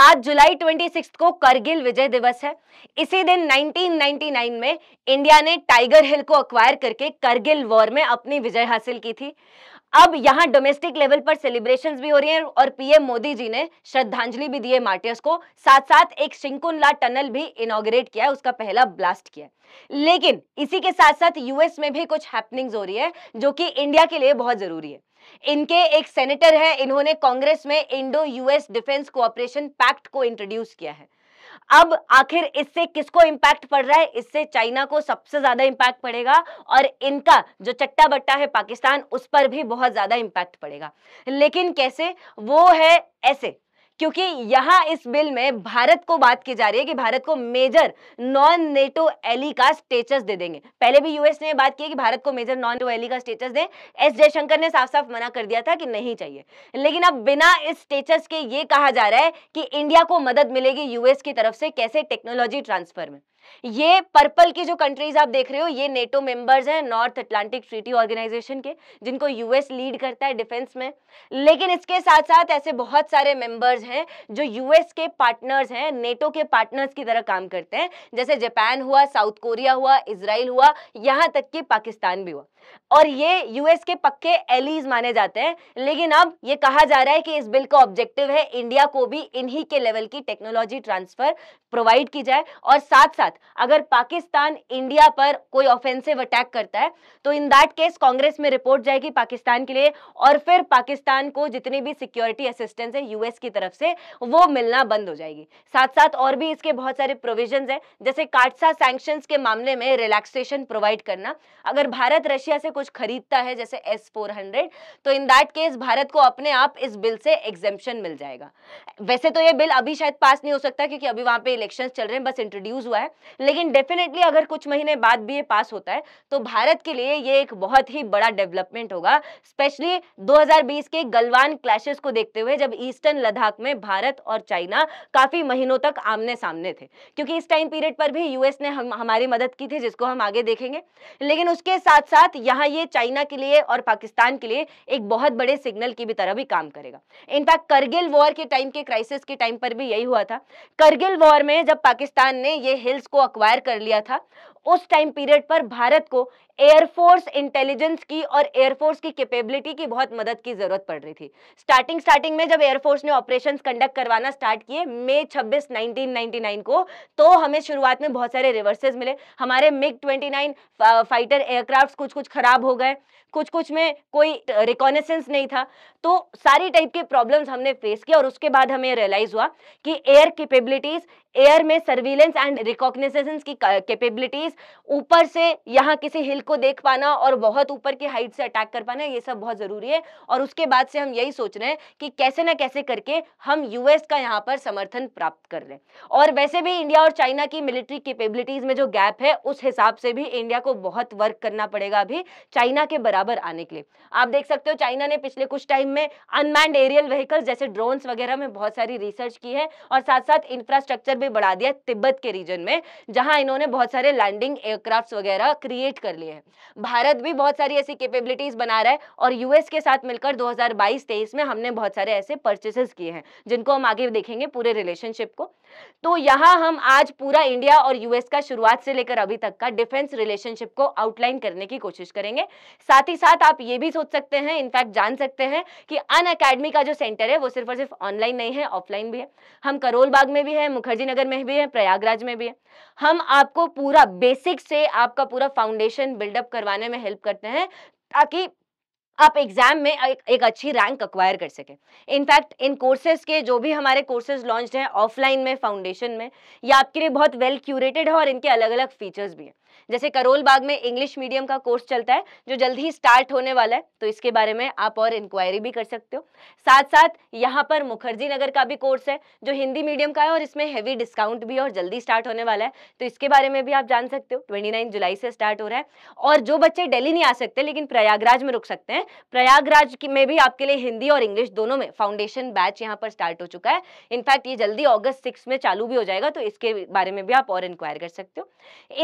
आज जुलाई 26 को करगिल विजय दिवस है इसी दिन 1999 में इंडिया ने टाइगर हिल को अक्वायर करके करगिल वॉर में अपनी विजय हासिल की थी अब यहाँ डोमेस्टिक लेवल पर सेलिब्रेशंस भी हो रही हैं और पीएम मोदी जी ने श्रद्धांजलि भी दी है मार्टियर्स को साथ साथ एक शिंकुनला टनल भी इनोग्रेट किया है उसका पहला ब्लास्ट किया लेकिन इसी के साथ साथ यूएस में भी कुछ हैपनिंग्स हो रही है जो कि इंडिया के लिए बहुत जरूरी है इनके एक सेनेटर है इन्होंने कांग्रेस में Indo US defence cooperation pact को इंट्रोड्यूस किया है अब आखिर इससे किसको इंपैक्ट पड़ रहा है इससे चाइना को सबसे ज्यादा इंपैक्ट पड़ेगा और इनका जो चट्टा बट्टा है पाकिस्तान उस पर भी बहुत ज्यादा इंपैक्ट पड़ेगा लेकिन कैसे वो है ऐसे क्योंकि यहां इस बिल में भारत को बात की जा रही है कि भारत को मेजर नॉन नेटो एली का स्टेटस दे देंगे पहले भी यूएस ने बात की है कि भारत को मेजर नॉन नेटो एली का स्टेटस दें एस जयशंकर ने साफ साफ मना कर दिया था कि नहीं चाहिए लेकिन अब बिना इस स्टेटस के ये कहा जा रहा है कि इंडिया को मदद मिलेगी यूएस की तरफ से कैसे टेक्नोलॉजी ट्रांसफर में ये पर्पल की जो कंट्रीज आप देख रहे हो ये नेटो मेंबर्स हैं नॉर्थ अटलांटिक ट्रीटी ऑर्गेनाइजेशन के जिनको यूएस लीड करता है डिफेंस में लेकिन इसके साथ साथ ऐसे बहुत सारे मेंबर्स हैं जो यूएस के पार्टनर्स हैं नेटो के पार्टनर्स की तरह काम करते हैं जैसे जापान हुआ साउथ कोरिया हुआ इसराइल हुआ यहाँ तक कि पाकिस्तान भी हुआ और ये यूएस के पक्के एलिज माने जाते हैं लेकिन अब ये कहा जा रहा है कि इस बिल का ऑब्जेक्टिव है इंडिया को भी इन्हीं के लेवल की टेक्नोलॉजी ट्रांसफर प्रोवाइड की जाए और साथ साथ अगर पाकिस्तान इंडिया पर कोई ऑफेंसिव अटैक करता है तो इन दैट केस कांग्रेस में रिपोर्ट जाएगी पाकिस्तान के लिए और फिर पाकिस्तान को जितनी भी सिक्योरिटी असिस्टेंस है यूएस की तरफ से वो मिलना बंद हो जाएगी साथ साथ और भी इसके बहुत सारे प्रोविजन है जैसे काटसा सैंक्शन के मामले में रिलैक्सेशन प्रोवाइड करना अगर भारत रशिया से कुछ खरीदता है जैसे एस फोर हंड्रेड तो इन दैट केस भारत को अपने आप इस बिल से एग्जेम्पन मिल जाएगा वैसे तो ये बिल अभी शायद पास नहीं हो सकता क्योंकि अभी वहां पे इलेक्शन चल रहे हैं बस इंट्रोड्यूस हुआ है लेकिन डेफिनेटली अगर कुछ महीने बाद भी ये पास होता है तो भारत के लिए ये एक बहुत ही बड़ा डेवलपमेंट होगा स्पेशली दो के गलवान क्लैशेस को देखते हुए जब ईस्टर्न लद्दाख में भारत और चाइना काफी महीनों तक आमने सामने थे क्योंकि इस टाइम पीरियड पर भी यूएस ने हम हमारी मदद की थी जिसको हम आगे देखेंगे लेकिन उसके साथ साथ यहां ये चाइना के लिए और पाकिस्तान के लिए एक बहुत बड़े सिग्नल की भी तरह भी काम करेगा इनफैक्ट करगिल वॉर के टाइम के क्राइसिस के टाइम पर भी यही हुआ था करगिल वॉर में जब पाकिस्तान ने ये हिल्स को अक्वायर कर लिया था उस टाइम पीरियड पर भारत को एयरफोर्स इंटेलिजेंस की और एयरफोर्स की कैपेबिलिटी की बहुत मदद की जरूरत पड़ रही थी स्टार्टिंग स्टार्टिंग में जब एयरफोर्स ने ऑपरेशन कंडक्ट करवाना स्टार्ट किए मई 26 1999 को तो हमें शुरुआत में बहुत सारे रिवर्सेज मिले हमारे मिग 29 फाइटर एयरक्राफ्ट कुछ कुछ खराब हो गए कुछ कुछ में कोई रिकॉनेसेंस नहीं था तो सारी टाइप के प्रॉब्लम्स हमने फेस किया और उसके बाद हमें रियलाइज हुआ कि एयर केपेबिलिटीज एयर में सर्विलेंस एंड रिकॉग्निसेंस की कैपेबिलिटीज ऊपर से यहाँ किसी हिल को देख पाना और बहुत ऊपर की हाइट से अटैक कर पाना ये सब बहुत ज़रूरी है और उसके बाद से हम यही सोच रहे हैं कि कैसे ना कैसे करके हम यूएस का यहाँ पर समर्थन प्राप्त कर लें और वैसे भी इंडिया और चाइना की मिलिट्री कैपेबिलिटीज में जो गैप है उस हिसाब से भी इंडिया को बहुत वर्क करना पड़ेगा अभी चाइना के बराबर बराबर आने के लिए आप देख सकते हो चाइना ने पिछले कुछ टाइम में अनमैंड एरियल व्हीकल जैसे ड्रोन्स वगैरह में बहुत सारी रिसर्च की है और साथ साथ इंफ्रास्ट्रक्चर भी बढ़ा दिया तिब्बत के रीजन में जहां इन्होंने बहुत सारे लैंडिंग एयरक्राफ्ट वगैरह क्रिएट कर लिए हैं भारत भी बहुत सारी ऐसी केपेबिलिटीज बना रहा है और यूएस के साथ मिलकर दो हजार में हमने बहुत सारे ऐसे परचेसेस किए हैं जिनको हम आगे देखेंगे पूरे रिलेशनशिप को तो यहाँ हम आज पूरा इंडिया और यूएस का शुरुआत से लेकर अभी तक का डिफेंस रिलेशनशिप को आउटलाइन करने की कोशिश करेंगे साथ साथ ही साथ आप ये भी सोच सकते हैं इनफैक्ट जान सकते हैं कि अन अकेडमी का जो सेंटर है वो सिर्फ और सिर्फ ऑनलाइन नहीं है ऑफलाइन भी है हम करोल बाग में भी है मुखर्जी नगर में भी है प्रयागराज में भी है हम आपको पूरा बेसिक से आपका पूरा फाउंडेशन बिल्डअप करवाने में हेल्प करते हैं ताकि आप एग्जाम में एक, एक अच्छी रैंक अक्वायर कर सके इनफैक्ट इन कोर्सेज के जो भी हमारे कोर्सेज लॉन्च हैं ऑफलाइन में फाउंडेशन में ये आपके लिए बहुत वेल well क्यूरेटेड है और इनके अलग अलग फीचर्स भी हैं जैसे करोल बाग में इंग्लिश मीडियम का कोर्स चलता है जो जल्द ही स्टार्ट होने वाला है तो इसके बारे में आप और इंक्वायरी भी कर सकते हो साथ साथ यहाँ पर मुखर्जी नगर का भी कोर्स है जो हिंदी मीडियम का है और इसमें हैवी डिस्काउंट भी है और जल्दी स्टार्ट होने वाला है तो इसके बारे में भी आप जान सकते हो ट्वेंटी जुलाई से स्टार्ट हो रहा है और जो बच्चे डेली नहीं आ सकते लेकिन प्रयागराज में रुक सकते हैं प्रयागराज में भी आपके लिए हिंदी और इंग्लिश दोनों में फाउंडेशन बैच यहाँ पर स्टार्ट हो चुका है इनफैक्ट ये जल्दी ऑगस्ट सिक्स में चालू भी हो जाएगा तो इसके बारे में भी आप और इंक्वायर कर सकते हो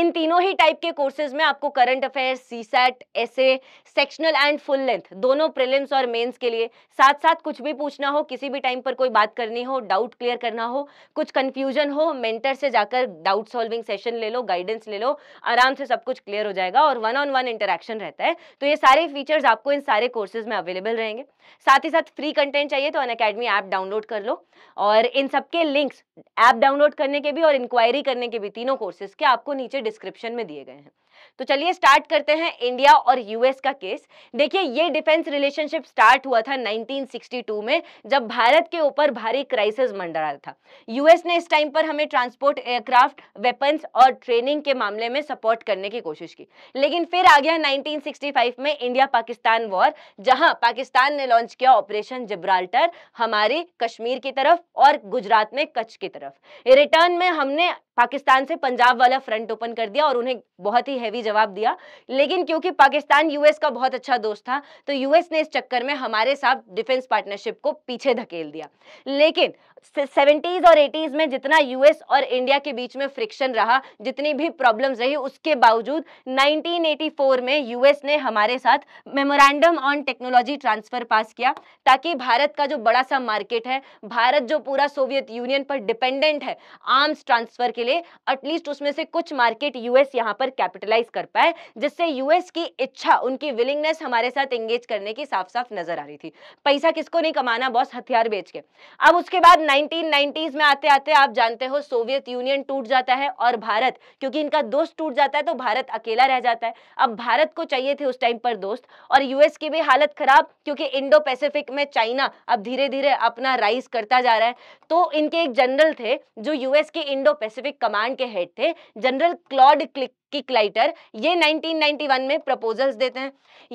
इन तीनों ही इसी टाइप के कोर्सेज में आपको current affair C SAT essay sectional and full length दोनों प्रिलिम्स और मेंस के लिए साथ साथ कुछ भी पूछना हो किसी भी टाइम पर कोई बात करनी हो डाउट क्लियर करना हो कुछ कंफ्यूजन हो मेंटर से जाकर डाउट सॉल्विंग सेशन ले लो गाइडेंस ले लो आराम से सब कुछ क्लियर हो जाएगा और वन ऑन वन इंटरेक्शन रहता है तो ये सारे फीचर्स आपको इन सारे कोर्सेज में अवेलेबल रहेंगे साथ ही साथ फ्री कंटेंट चाहिए तो अन अकेडमी ऐप डाउनलोड कर लो और इन सबके लिंक्स ऐप डाउनलोड करने के भी और इंक्वायरी करने के भी तीनों कोर्सेज के आपको नीचे डिस्क्रिप्शन में में दिए गए हैं तो चलिए स्टार्ट करते हैं इंडिया और यूएस का केस देखिए ये डिफेंस रिलेशनशिप स्टार्ट हुआ था 1962 में जब भारत के ऊपर भारी क्राइसिस मंडरा था यूएस ने इस टाइम पर हमें ट्रांसपोर्ट एयरक्राफ्ट वेपन्स और ट्रेनिंग के मामले में सपोर्ट करने की कोशिश की लेकिन फिर आ गया 1965 में इंडिया पाकिस्तान वॉर जहां पाकिस्तान ने लॉन्च किया ऑपरेशन जिब्राल्टर हमारे कश्मीर की तरफ और गुजरात में कच्छ की तरफ रिटर्न में हमने पाकिस्तान से पंजाब वाला फ्रंट ओपन कर दिया और उन्हें ने बहुत ही हैवी जवाब दिया लेकिन क्योंकि पाकिस्तान यूएस का बहुत अच्छा दोस्त था तो यूएस ने इस चक्कर में हमारे साथ डिफेंस पार्टनरशिप को पीछे धकेल दिया लेकिन सेवेंटीज और एटीज में जितना यूएस और इंडिया के बीच में फ्रिक्शन रहा जितनी भी प्रॉब्लम्स रही उसके बावजूद 1984 में यूएस ने हमारे साथ memorandum on technology transfer pass किया ताकि भारत का जो बड़ा सा मार्केट है भारत जो पूरा सोवियत यूनियन पर डिपेंडेंट है आर्म्स ट्रांसफर के लिए एटलीस्ट उसमें से कुछ मार्केट यूएस यहाँ पर कैपिटलाइज कर पाए जिससे यूएस की इच्छा उनकी विलिंगनेस हमारे साथ एंगेज करने की साफ साफ नजर आ रही थी पैसा किसको नहीं कमाना बॉस हथियार बेच के अब उसके बाद 1990s में आते आते आप जानते हो सोवियत यूनियन टूट जाता है और भारत क्योंकि इनका दोस्त टूट जाता है तो भारत अकेला रह जाता है अब भारत को चाहिए थे उस टाइम पर दोस्त और यूएस की भी हालत खराब क्योंकि इंडो पैसिफिक में चाइना अब धीरे धीरे अपना राइज करता जा रहा है तो इनके एक जनरल थे जो यूएस के इंडो पैसिफिक कमांड के हेड थे जनरल क्लॉड क्लिक किक लाइटर ये 1991 में प्रपोजल्स देते हैं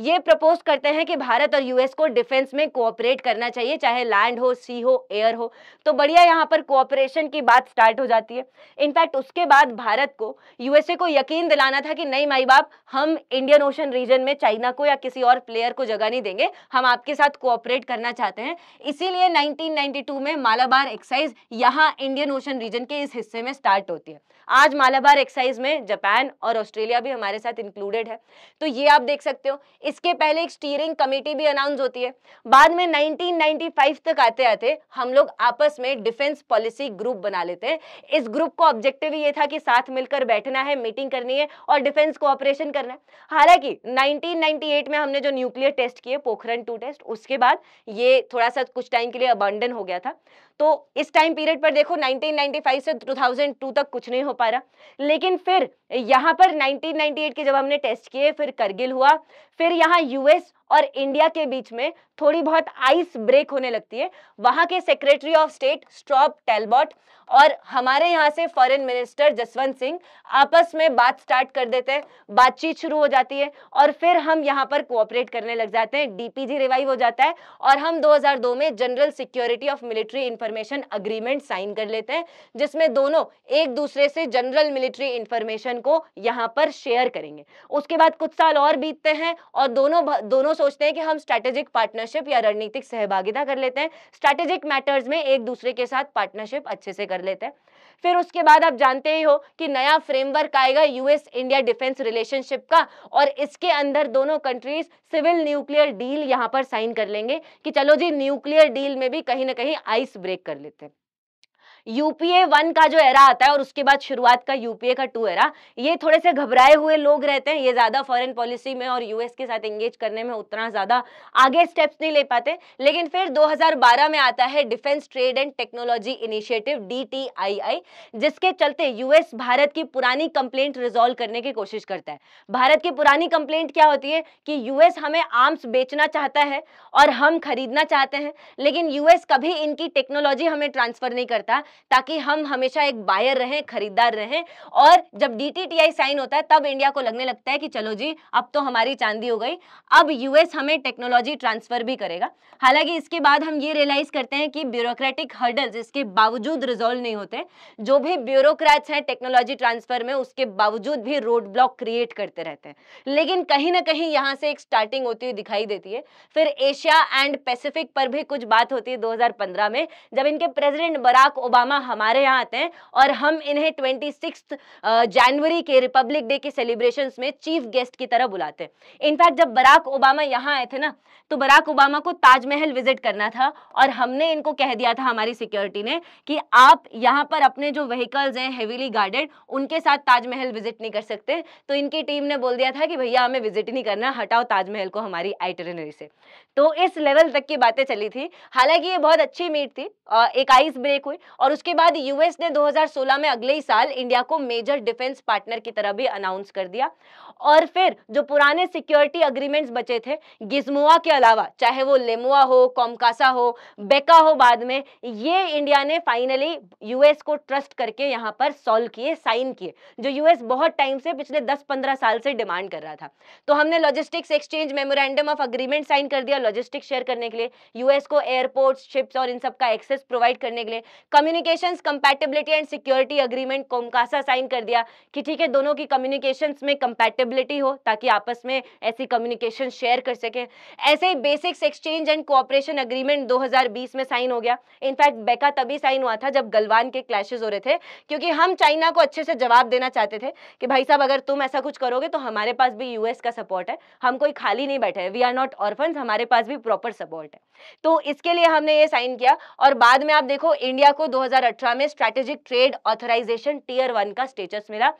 ये प्रपोज करते हैं कि भारत और यूएस को डिफेंस में कोऑपरेट करना चाहिए चाहे लैंड हो सी हो एयर हो तो बढ़िया यहाँ पर कोऑपरेशन की बात स्टार्ट हो जाती है इनफैक्ट उसके बाद भारत को यूएसए को यकीन दिलाना था कि नहीं माई बाप हम इंडियन ओशन रीजन में चाइना को या किसी और प्लेयर को जगह नहीं देंगे हम आपके साथ कोऑपरेट करना चाहते हैं इसीलिए नाइनटीन में मालाबार एक्साइज यहाँ इंडियन ओशन रीजन के इस हिस्से में स्टार्ट होती है आज मालाबार एक्साइज में जापान और और ऑस्ट्रेलिया भी हमारे साथ इंक्लूडेड है तो ये आप देख सकते हो इसके पहले एक स्टीयरिंग कमेटी भी अनाउंस होती है बाद में 1995 तक आते आते हम लोग आपस में डिफेंस पॉलिसी ग्रुप बना लेते हैं इस ग्रुप को ऑब्जेक्टिव ये था कि साथ मिलकर बैठना है मीटिंग करनी है और डिफेंस कोऑपरेशन करना है हालांकि नाइनटीन में हमने जो न्यूक्लियर टेस्ट किए पोखरण टू टेस्ट उसके बाद ये थोड़ा सा कुछ टाइम के लिए अबांडन हो गया था तो इस टाइम पीरियड पर देखो 1995 से 2002 तक कुछ नहीं हो पा रहा लेकिन फिर यहां पर 1998 के जब हमने टेस्ट किए फिर करगिल हुआ फिर यहाँ यूएस और इंडिया के बीच में थोड़ी बहुत आइस ब्रेक होने लगती है वहां के secretary of state Strobe Talbott और हमारे यहाँ से फॉरेन मिनिस्टर जसवंत सिंह आपस में बात स्टार्ट कर देते हैं बातचीत शुरू हो जाती है और फिर हम यहाँ पर कोऑपरेट करने लग जाते हैं डीपीजी रिवाइव हो जाता है और हम 2002 में general security of military information agreement sign कर लेते हैं जिसमें दोनों एक दूसरे से जनरल मिलिट्री इंफॉर्मेशन को यहाँ पर शेयर करेंगे उसके बाद कुछ साल और बीतते हैं और दोनों दोनों सोचते हैं कि हम स्ट्रेटेजिक पार्टनरशिप या रणनीतिक सहभागिता कर लेते हैं स्ट्रेटेजिक मैटर्स में एक दूसरे के साथ पार्टनरशिप अच्छे से कर लेते हैं फिर उसके बाद आप जानते ही हो कि नया फ्रेमवर्क आएगा यूएस इंडिया डिफेंस रिलेशनशिप का और इसके अंदर दोनों कंट्रीज सिविल न्यूक्लियर डील यहां पर साइन कर लेंगे कि चलो जी न्यूक्लियर डील में भी कहीं ना कहीं आइस ब्रेक कर लेते हैं यूपीए वन का जो एरा आता है और उसके बाद शुरुआत का यूपीए का टू एरा ये थोड़े से घबराए हुए लोग रहते हैं ये ज़्यादा फॉरेन पॉलिसी में और यूएस के साथ एंगेज करने में उतना ज़्यादा आगे स्टेप्स नहीं ले पाते लेकिन फिर 2012 में आता है defence trade and technology initiative D जिसके चलते यूएस भारत की पुरानी कंप्लेंट रिजोल्व करने की कोशिश करता है भारत की पुरानी कंप्लेंट क्या होती है कि यूएस हमें आर्म्स बेचना चाहता है और हम खरीदना चाहते हैं लेकिन यूएस कभी इनकी टेक्नोलॉजी हमें ट्रांसफर नहीं करता ताकि हम हमेशा एक बायर रहें खरीदार रहें और जब डीटीटीआई साइन होता है तब इंडिया को लगने लगता है कि चलो जी अब तो हमारी चांदी हो गई अब यूएस हमें टेक्नोलॉजी ट्रांसफर भी करेगा हालांकि इसके बाद हम ये रियलाइज करते हैं कि ब्यूरोक्रेटिक हर्डल्स इसके बावजूद रिजोल्व नहीं होते जो भी ब्यूरोक्रेट्स हैं टेक्नोलॉजी ट्रांसफर में उसके बावजूद भी रोड ब्लॉक क्रिएट करते रहते हैं लेकिन कहीं ना कहीं यहाँ से एक स्टार्टिंग होती हुई दिखाई देती है फिर एशिया एंड पैसिफिक पर भी कुछ बात होती है 2015 में जब इनके प्रेसिडेंट बराक ओबामा ओबामा हमारे यहाँ आते हैं और हम इन्हें ट्वेंटी सिक्स जनवरी के रिपब्लिक डे के सेलिब्रेशन में चीफ गेस्ट की तरह बुलाते हैं इनफैक्ट जब बराक ओबामा यहाँ आए थे ना तो बराक ओबामा को ताजमहल विजिट करना था और हमने इनको कह दिया था हमारी सिक्योरिटी ने कि आप यहाँ पर अपने जो व्हीकल्स हैं हेविली गार्डेड उनके साथ ताजमहल विजिट नहीं कर सकते तो इनकी टीम ने बोल दिया था कि भैया हमें विजिट नहीं करना हटाओ ताजमहल को हमारी आइटरनरी से तो इस लेवल तक की बातें चली थी हालांकि ये बहुत अच्छी मीट थी एक आइस ब्रेक हुई और और उसके बाद यूएस ने 2016 में अगले ही साल इंडिया को मेजर डिफेंस पार्टनर की तरह भी अनाउंस कर दिया और फिर जो पुराने सिक्योरिटी अग्रीमेंट्स बचे थे गिजमुआ के अलावा चाहे वो लेमुआ हो कॉमकासा हो बेका हो बाद में ये इंडिया ने फाइनली यूएस को ट्रस्ट करके यहाँ पर सॉल्व किए साइन किए जो यूएस बहुत टाइम से पिछले दस पंद्रह साल से डिमांड कर रहा था तो हमने logistics exchange memorandum of agreement sign कर दिया लॉजिस्टिक्स शेयर करने के लिए यूएस को एयरपोर्ट शिप्स और इन सब का एक्सेस प्रोवाइड करने के लिए community communication compatibility and security agreement COMCASA sign कर दिया कि ठीक है दोनों की कम्युनिकेशन में कंपेटेबिलिटी हो ताकि आपस में ऐसी कम्युनिकेशन शेयर कर सके ऐसे ही basics exchange and cooperation agreement 2020 में साइन हो गया इनफैक्ट बेका तभी साइन हुआ था जब गलवान के क्लैशेज हो रहे थे क्योंकि हम चाइना को अच्छे से जवाब देना चाहते थे कि भाई साहब अगर तुम ऐसा कुछ करोगे तो हमारे पास भी यूएस का सपोर्ट है हम कोई खाली नहीं बैठे वी आर नॉट ऑर्फन हमारे पास भी प्रॉपर सपोर्ट है तो इसके लिए हमने ये साइन किया और बाद में आप देखो इंडिया को 2018 में strategic trade authorisation tier one का स्टेटस मिला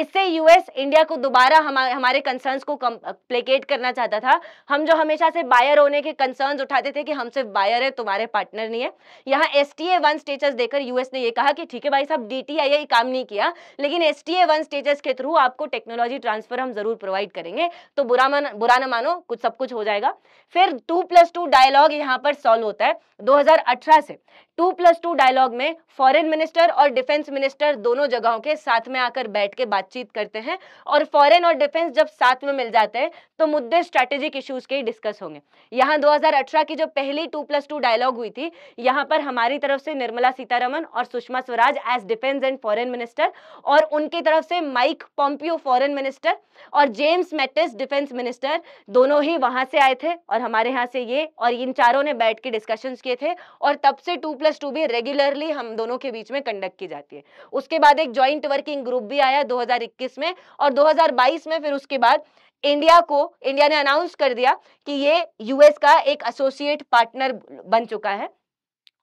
इससे यूएस इंडिया को दोबारा हमा, हमारे कंसर्न्स को प्लेकेट करना चाहता था हम जो हमेशा से बायर होने के कंसर्न्स उठाते थे कि हम सिर्फ बायर है तुम्हारे पार्टनर नहीं है यहाँ एस टी वन स्टेटस देकर यूएस ने यह कहा कि ठीक है भाई साहब डी टी काम नहीं किया लेकिन एस टी स्टेटस के थ्रू आपको टेक्नोलॉजी ट्रांसफर हम जरूर प्रोवाइड करेंगे तो बुरा मन बुरा ना मानो कुछ सब कुछ हो जाएगा फिर टू प्लस टू डायलॉग यहाँ पर सॉल्व होता है 2018 से टू प्लस टू डायलॉग में फॉरेन मिनिस्टर और डिफेंस मिनिस्टर दोनों जगहों के साथ में आकर बैठ के बातचीत करते हैं और फॉरेन और डिफेंस जब साथ में मिल जाते हैं तो मुद्दे स्ट्रेटेजिक इश्यूज के ही डिस्कस होंगे यहाँ 2018 की जो पहली टू प्लस टू डायलॉग हुई थी यहाँ पर हमारी तरफ से निर्मला सीतारमन और Sushma Swaraj as defence and foreign minister और उनकी तरफ से माइक पॉम्पियो फॉरन मिनिस्टर और जेम्स मैटिस डिफेंस मिनिस्टर दोनों ही वहां से आए थे और हमारे यहाँ से ये और इन चारों ने बैठ के डिस्कशन किए थे और तब से टू प्लस प्लस टू भी रेगुलरली हम दोनों के बीच में कंडक्ट की जाती है उसके बाद एक ज्वाइंट वर्किंग ग्रुप भी आया 2021 में और 2022 में फिर उसके बाद इंडिया को इंडिया ने अनाउंस कर दिया कि ये यूएस का एक एसोसिएट पार्टनर बन चुका है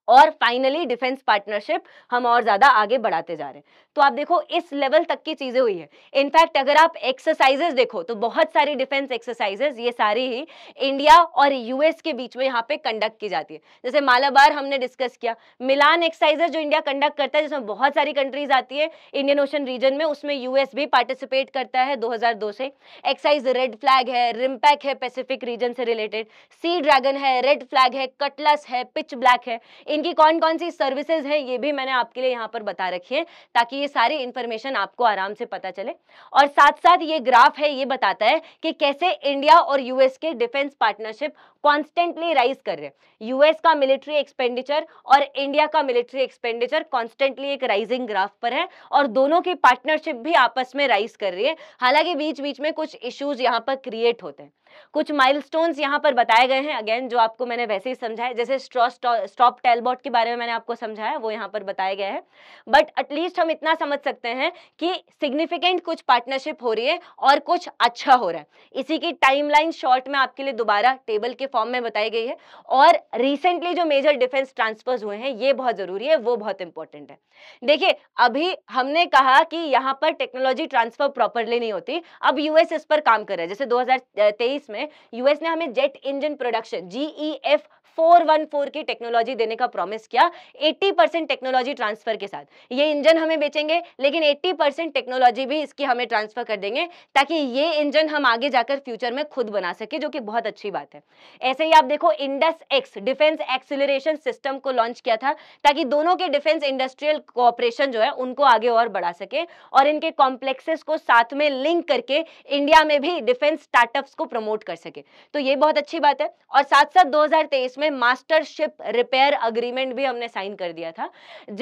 और फाइनली डिफेंस पार्टनरशिप हम और ज़्यादा आगे बढ़ाते जा रहे हैं तो आप देखो इस लेवल तक की चीज़ें हुई है इनफैक्ट अगर आप एक्सरसाइजेस देखो तो बहुत सारी डिफेंस एक्सरसाइजेस ये सारी ही इंडिया और यूएस के बीच में यहाँ पे कंडक्ट की जाती है जैसे मालाबार हमने डिस्कस किया मिलान एक्सरसाइजेस जो इंडिया कंडक्ट करता है जिसमें बहुत सारी कंट्रीज आती है इंडियन ओशन रीजन में उसमें यूएस भी पार्टिसिपेट करता है दो से एक्साइज रेड फ्लैग है रिमपैक है पैसिफिक रीजन से रिलेटेड सी ड्रैगन है रेड फ्लैग है कटलस है पिच ब्लैक है इनकी कौन कौन सी सर्विसेज हैं ये भी मैंने आपके लिए यहाँ पर बता रखी है ताकि ये सारी इन्फॉर्मेशन आपको आराम से पता चले और साथ साथ ये ग्राफ है ये बताता है कि कैसे इंडिया और यूएस के डिफेंस पार्टनरशिप कॉन्स्टेंटली राइज कर रहे हैं यूएस का मिलिट्री एक्सपेंडिचर और इंडिया का मिलिट्री एक्सपेंडिचर कॉन्स्टेंटली एक राइजिंग ग्राफ पर है और दोनों की पार्टनरशिप भी आपस में राइज कर रही है हालांकि बीच बीच में कुछ इश्यूज यहाँ पर क्रिएट होते हैं कुछ माइलस्टोन्स यहाँ पर बताए गए हैं अगेन जो आपको मैंने वैसे ही समझाया जैसे स्टॉप टेलबॉट के बारे में मैंने आपको समझाया वो यहाँ पर बताए गए हैं बट एटलीस्ट हम इतना समझ सकते हैं कि सिग्निफिकेंट कुछ पार्टनरशिप हो रही है और कुछ अच्छा हो रहा है इसी की टाइमलाइन शॉर्ट में आपके लिए दोबारा टेबल के फॉर्म में बताई गई है और रिसेंटली जो मेजर डिफेंस ट्रांसफर्स हुए हैं ये बहुत ज़रूरी है वो बहुत इंपॉर्टेंट है देखिए अभी हमने कहा कि यहाँ पर टेक्नोलॉजी ट्रांसफर प्रॉपरली नहीं होती अब यूएस इस पर काम कर रहा है जैसे 2023 में यूएस ने हमें जेट इंजन प्रोडक्शन जीईएफ 414 की टेक्नोलॉजी देने का प्रॉमिस किया 80 परसेंट टेक्नोलॉजी ट्रांसफर के साथ ये इंजन हमें बेचेंगे लेकिन 80 परसेंट टेक्नोलॉजी भी इसकी हमें ट्रांसफर कर देंगे ताकि ये इंजन हम आगे जाकर फ्यूचर में खुद बना सके जो कि बहुत अच्छी बात है ऐसे ही आप देखो Indus X defence acceleration system को लॉन्च किया था ताकि दोनों के डिफेंस इंडस्ट्रियल कोऑपरेशन जो है उनको आगे और बढ़ा सके और इनके कॉम्प्लेक्सेस को साथ में लिंक करके इंडिया में भी डिफेंस स्टार्टअप्स को प्रमोट कर सके तो ये बहुत अच्छी बात है और साथ साथ 2023 में मास्टरशिप रिपेयर अग्रीमेंट भी हमने साइन कर दिया था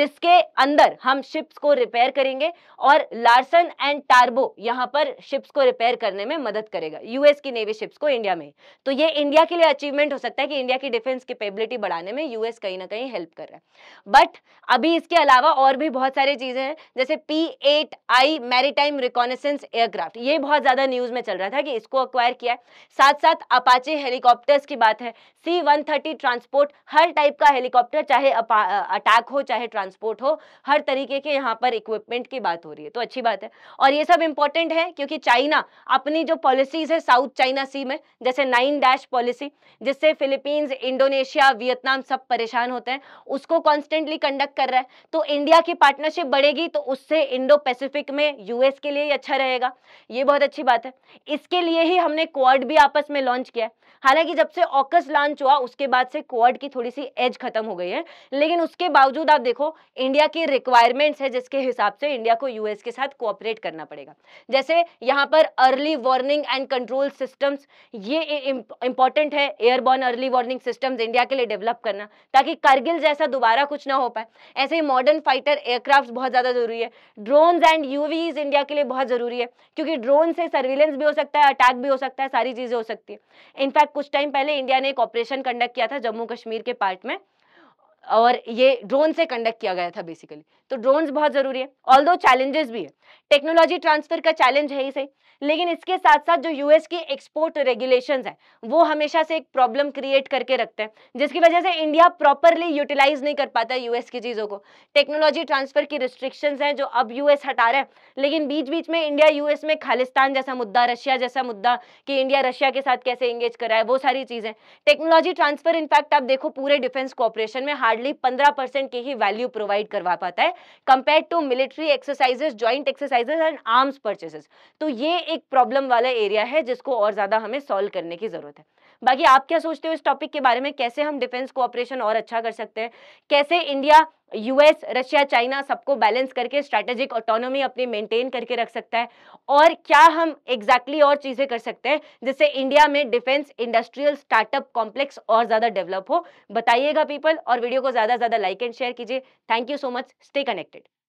जिसके अंदर हम शिप्स को रिपेयर करेंगे और लार्सन एंड टार्बो यहाँ पर शिप्स को रिपेयर करने में मदद करेगा यूएस की नेवी शिप्स को इंडिया में तो ये इंडिया के लिए ये अचीवमेंट हो सकता है कि इंडिया की डिफेंस कैपेबिलिटी बढ़ाने में यूएस कहीं ना कहीं हेल्प कर रहा है बट अभी इसके अलावा और भी बहुत सारी चीज़ें हैं जैसे P eight I maritime reconnaissance aircraft ये बहुत ज़्यादा न्यूज़ में चल रहा था कि इसको अक्वायर किया है साथ साथ अपाचे हेलीकॉप्टर्स की बात है सी वन थर्टी ट्रांसपोर्ट हर टाइप का हेलीकॉप्टर चाहे अटैक हो चाहे ट्रांसपोर्ट हो हर तरीके के यहाँ पर इक्विपमेंट की बात हो रही है तो अच्छी बात है और ये सब इंपॉर्टेंट है क्योंकि चाइना अपनी जो पॉलिसीज है साउथ चाइना सी में जैसे नाइन डैश पॉलिसी जिससे फिलीपींस इंडोनेशिया वियतनाम सब परेशान होते हैं उसको कॉन्स्टेंटली कंडक्ट कर रहा है तो इंडिया की पार्टनरशिप बढ़ेगी तो उससे इंडो पैसिफिक में यूएस के लिए अच्छा रहेगा ये बहुत अच्छी बात है इसके लिए ही हमने क्वाड भी आपस में लॉन्च किया है हालांकि जब से ऑकस लॉन्च हुआ उसके बाद से क्वाड की थोड़ी सी एज खत्म हो गई है लेकिन उसके बावजूद आप देखो इंडिया की रिक्वायरमेंट्स है जिसके हिसाब से इंडिया को यूएस के साथ कोऑपरेट करना पड़ेगा जैसे यहाँ पर early warning and control systems ये इंपॉर्टेंट है है airborne early warning systems India के लिए डेवलप करना ताकि कारगिल जैसा दोबारा कुछ ना हो पाए ऐसे ही मॉडर्न फाइटर एयरक्राफ्ट बहुत ज़्यादा ज़रूरी है ड्रोन्स एंड यूवीज इंडिया के लिए बहुत ज़रूरी है क्योंकि ड्रोन से सर्विलेंस भी हो सकता है अटैक भी हो सकता है सारी चीज़ें हो सकती है इनफैक्ट कुछ टाइम पहले इंडिया ने एक ऑपरेशन कंडक्ट किया था जम्मू कश्मीर के पार्ट में और ये ड्रोन से कंडक्ट किया गया था बेसिकली तो ड्रोन्स बहुत जरूरी है ऑल दो चैलेंजेस भी है टेक्नोलॉजी ट्रांसफर का चैलेंज है ही सही लेकिन इसके साथ साथ जो यूएस की एक्सपोर्ट रेगुलेशन है वो हमेशा से एक प्रॉब्लम क्रिएट करके रखते हैं जिसकी वजह से इंडिया प्रॉपरली यूटिलाइज नहीं कर पाता यूएस की चीज़ों को टेक्नोलॉजी ट्रांसफर की रिस्ट्रिक्शन है जो अब यूएस हटा रहे हैं लेकिन बीच बीच में इंडिया यूएस में खालिस्तान जैसा मुद्दा रशिया जैसा मुद्दा कि इंडिया रशिया के साथ कैसे इंगेज करा है वो सारी चीज़ें टेक्नोलॉजी ट्रांसफर इनफैक्ट आप देखो पूरे डिफेंस कॉपरेशन में हार्ड हार्डली पंद्रह परसेंट की ही वैल्यू प्रोवाइड करवा पाता है compare to military exercises joint exercises and arms purchases तो ये एक प्रॉब्लम वाला एरिया है जिसको और ज़्यादा हमें सॉल्व करने की ज़रूरत है बाकी आप क्या सोचते हो इस टॉपिक के बारे में कैसे हम डिफेंस कोऑपरेशन और अच्छा कर सकते हैं कैसे इंडिया यूएस रशिया चाइना सबको बैलेंस करके स्ट्रेटेजिक ऑटोनॉमी अपनी मेंटेन करके रख सकता है और क्या हम एग्जैक्टली exactly और चीज़ें कर सकते हैं जिससे इंडिया में डिफेंस इंडस्ट्रियल स्टार्टअप कॉम्प्लेक्स और ज़्यादा डेवलप हो बताइएगा पीपल और वीडियो को ज़्यादा ज़्यादा लाइक एंड शेयर कीजिए thank you so much stay connected